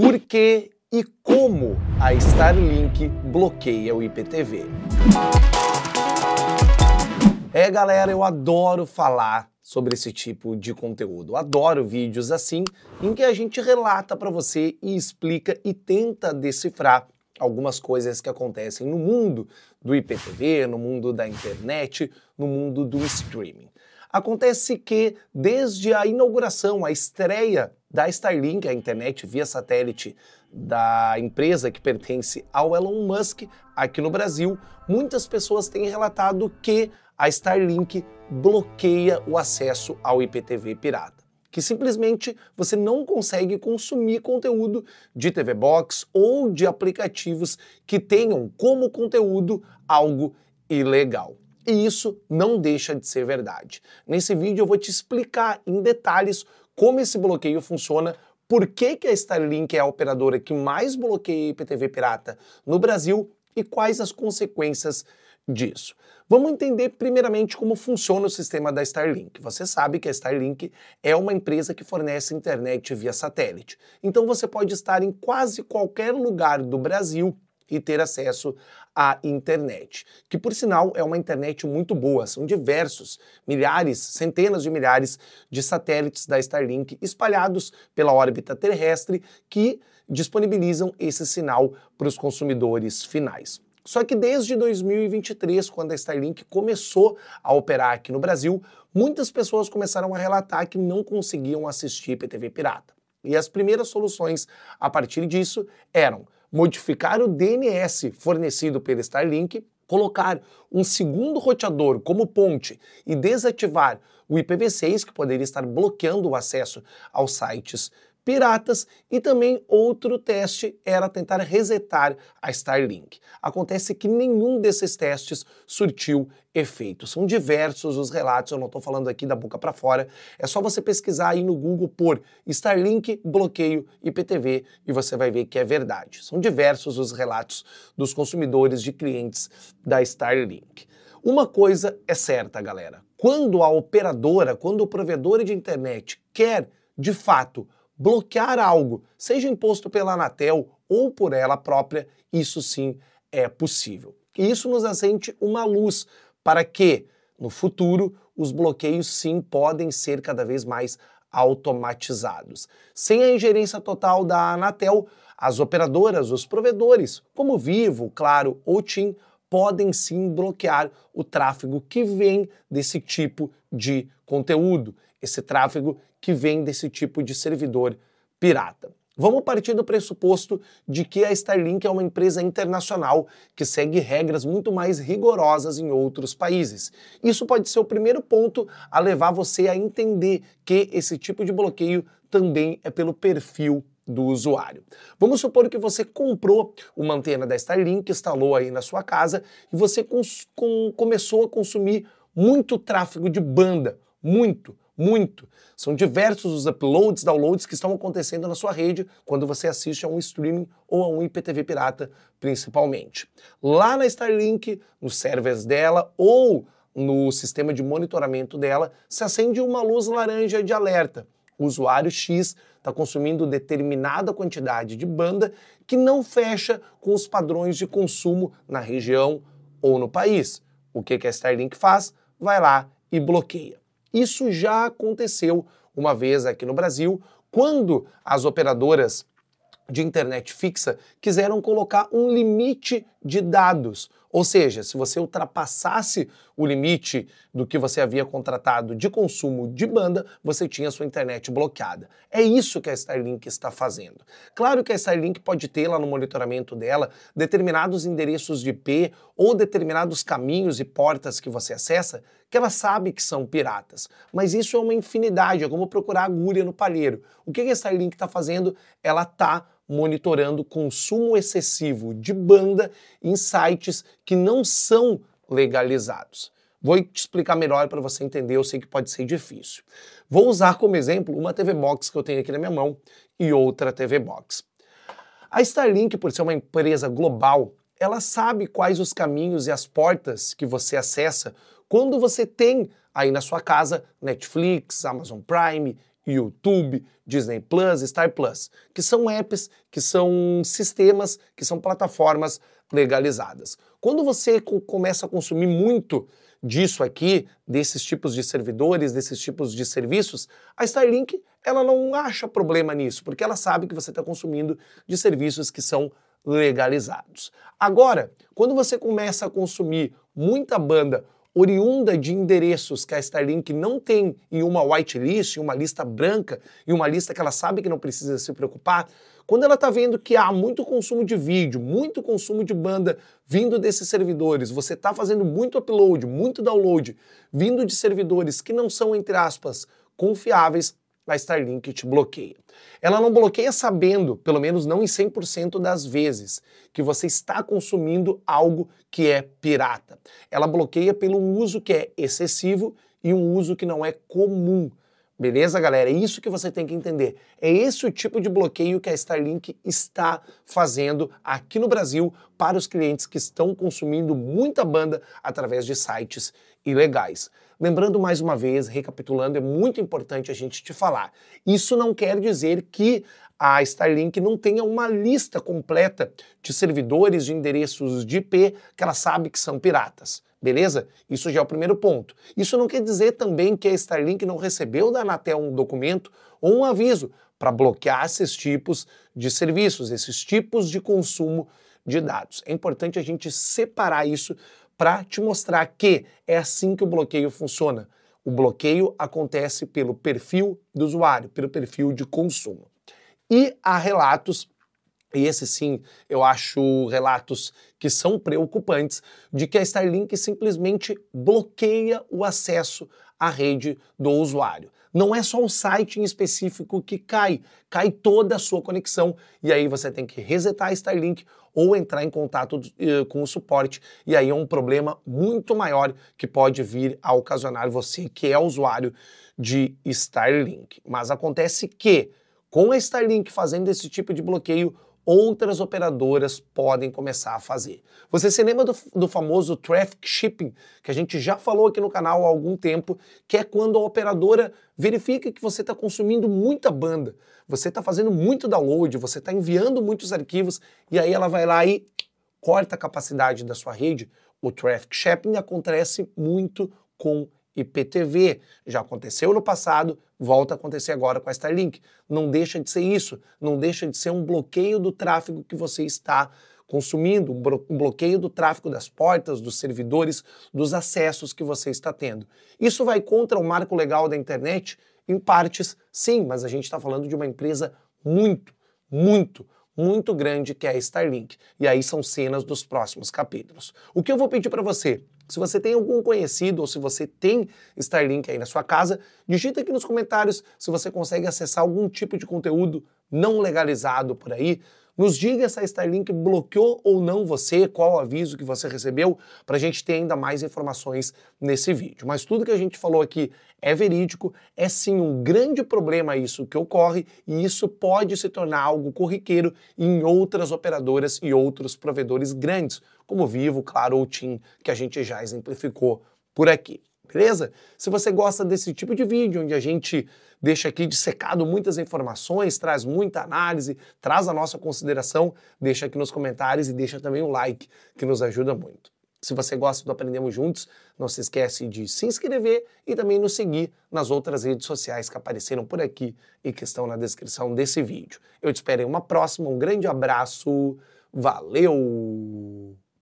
Por que e como a Starlink bloqueia o IPTV? É, galera, eu adoro falar sobre esse tipo de conteúdo. Adoro vídeos assim em que a gente relata para você e explica e tenta decifrar algumas coisas que acontecem no mundo do IPTV, no mundo da internet, no mundo do streaming. Acontece que, desde a inauguração, a estreia da Starlink, a internet via satélite da empresa que pertence ao Elon Musk aqui no Brasil, muitas pessoas têm relatado que a Starlink bloqueia o acesso ao IPTV pirata, que simplesmente você não consegue consumir conteúdo de TV Box ou de aplicativos que tenham como conteúdo algo ilegal. E isso não deixa de ser verdade. Nesse vídeo eu vou te explicar em detalhes como esse bloqueio funciona, por que, que a Starlink é a operadora que mais bloqueia IPTV pirata no Brasil e quais as consequências disso. Vamos entender primeiramente como funciona o sistema da Starlink. Você sabe que a Starlink é uma empresa que fornece internet via satélite. Então você pode estar em quase qualquer lugar do Brasil e ter acesso a internet, que por sinal é uma internet muito boa. São diversos, milhares, centenas de milhares de satélites da Starlink espalhados pela órbita terrestre que disponibilizam esse sinal para os consumidores finais. Só que desde 2023, quando a Starlink começou a operar aqui no Brasil, muitas pessoas começaram a relatar que não conseguiam assistir PTV pirata. E as primeiras soluções a partir disso eram modificar o DNS fornecido pelo Starlink, colocar um segundo roteador como ponte e desativar o IPv6, que poderia estar bloqueando o acesso aos sites piratas e também outro teste era tentar resetar a Starlink. Acontece que nenhum desses testes surtiu efeito. São diversos os relatos, eu não estou falando aqui da boca para fora. É só você pesquisar aí no Google por Starlink bloqueio IPTV e você vai ver que é verdade. São diversos os relatos dos consumidores de clientes da Starlink. Uma coisa é certa, galera. Quando a operadora, quando o provedor de internet quer, de fato, bloquear algo, seja imposto pela Anatel ou por ela própria, isso sim é possível. E isso nos acende uma luz para que, no futuro, os bloqueios sim podem ser cada vez mais automatizados. Sem a ingerência total da Anatel, as operadoras, os provedores, como Vivo, Claro ou TIM, podem sim bloquear o tráfego que vem desse tipo de conteúdo. Esse tráfego que vem desse tipo de servidor pirata. Vamos partir do pressuposto de que a Starlink é uma empresa internacional que segue regras muito mais rigorosas em outros países. Isso pode ser o primeiro ponto a levar você a entender que esse tipo de bloqueio também é pelo perfil do usuário. Vamos supor que você comprou uma antena da Starlink, instalou aí na sua casa e você com, começou a consumir muito tráfego de banda muito, muito. São diversos os uploads, downloads que estão acontecendo na sua rede quando você assiste a um streaming ou a um IPTV pirata, principalmente. Lá na Starlink, nos servers dela ou no sistema de monitoramento dela, se acende uma luz laranja de alerta. O usuário X está consumindo determinada quantidade de banda que não fecha com os padrões de consumo na região ou no país. O que, que a Starlink faz? Vai lá e bloqueia. Isso já aconteceu uma vez aqui no Brasil, quando as operadoras de internet fixa quiseram colocar um limite de dados. Ou seja, se você ultrapassasse o limite do que você havia contratado de consumo de banda, você tinha sua internet bloqueada. É isso que a Starlink está fazendo. Claro que a Starlink pode ter lá no monitoramento dela determinados endereços de IP ou determinados caminhos e portas que você acessa que ela sabe que são piratas. Mas isso é uma infinidade, é como procurar agulha no palheiro. O que a Starlink está fazendo? Ela está monitorando consumo excessivo de banda em sites que não são legalizados. Vou te explicar melhor para você entender, eu sei que pode ser difícil. Vou usar como exemplo uma TV Box que eu tenho aqui na minha mão e outra TV Box. A Starlink, por ser uma empresa global, ela sabe quais os caminhos e as portas que você acessa quando você tem aí na sua casa Netflix, Amazon Prime, YouTube, Disney Plus, Star Plus, que são apps, que são sistemas, que são plataformas legalizadas. Quando você começa a consumir muito disso aqui, desses tipos de servidores, desses tipos de serviços, a Starlink ela não acha problema nisso, porque ela sabe que você está consumindo de serviços que são legalizados. Agora, quando você começa a consumir muita banda oriunda de endereços que a Starlink não tem em uma whitelist, em uma lista branca, em uma lista que ela sabe que não precisa se preocupar, quando ela está vendo que há muito consumo de vídeo, muito consumo de banda vindo desses servidores, você está fazendo muito upload, muito download, vindo de servidores que não são, entre aspas, confiáveis, a Starlink te bloqueia. Ela não bloqueia sabendo, pelo menos não em 100% das vezes, que você está consumindo algo que é pirata. Ela bloqueia pelo uso que é excessivo e um uso que não é comum. Beleza, galera? É isso que você tem que entender. É esse o tipo de bloqueio que a Starlink está fazendo aqui no Brasil para os clientes que estão consumindo muita banda através de sites ilegais. Lembrando mais uma vez, recapitulando, é muito importante a gente te falar. Isso não quer dizer que a Starlink não tenha uma lista completa de servidores de endereços de IP que ela sabe que são piratas. Beleza? Isso já é o primeiro ponto. Isso não quer dizer também que a Starlink não recebeu da Anatel um documento ou um aviso para bloquear esses tipos de serviços, esses tipos de consumo de dados. É importante a gente separar isso para te mostrar que é assim que o bloqueio funciona. O bloqueio acontece pelo perfil do usuário, pelo perfil de consumo. E há relatos e esse sim, eu acho relatos que são preocupantes de que a Starlink simplesmente bloqueia o acesso à rede do usuário. Não é só um site em específico que cai, cai toda a sua conexão e aí você tem que resetar a Starlink ou entrar em contato eh, com o suporte e aí é um problema muito maior que pode vir a ocasionar você que é usuário de Starlink. Mas acontece que com a Starlink fazendo esse tipo de bloqueio, outras operadoras podem começar a fazer. Você se lembra do, do famoso traffic shipping, que a gente já falou aqui no canal há algum tempo, que é quando a operadora verifica que você está consumindo muita banda, você está fazendo muito download, você está enviando muitos arquivos, e aí ela vai lá e corta a capacidade da sua rede. O traffic shipping acontece muito com IPTV. Já aconteceu no passado, volta a acontecer agora com a Starlink. Não deixa de ser isso, não deixa de ser um bloqueio do tráfego que você está consumindo, um bloqueio do tráfego das portas, dos servidores, dos acessos que você está tendo. Isso vai contra o marco legal da internet? Em partes, sim, mas a gente está falando de uma empresa muito, muito, muito grande que é a Starlink. E aí são cenas dos próximos capítulos. O que eu vou pedir para você? Se você tem algum conhecido ou se você tem Starlink aí na sua casa, digita aqui nos comentários se você consegue acessar algum tipo de conteúdo não legalizado por aí, nos diga se a Starlink bloqueou ou não você, qual o aviso que você recebeu, para a gente ter ainda mais informações nesse vídeo. Mas tudo que a gente falou aqui é verídico, é sim um grande problema isso que ocorre e isso pode se tornar algo corriqueiro em outras operadoras e outros provedores grandes, como Vivo, Claro ou TIM, que a gente já exemplificou por aqui. Beleza? Se você gosta desse tipo de vídeo, onde a gente deixa aqui dissecado muitas informações, traz muita análise, traz a nossa consideração, deixa aqui nos comentários e deixa também o um like, que nos ajuda muito. Se você gosta do Aprendemos Juntos, não se esquece de se inscrever e também nos seguir nas outras redes sociais que apareceram por aqui e que estão na descrição desse vídeo. Eu te espero em uma próxima, um grande abraço, valeu!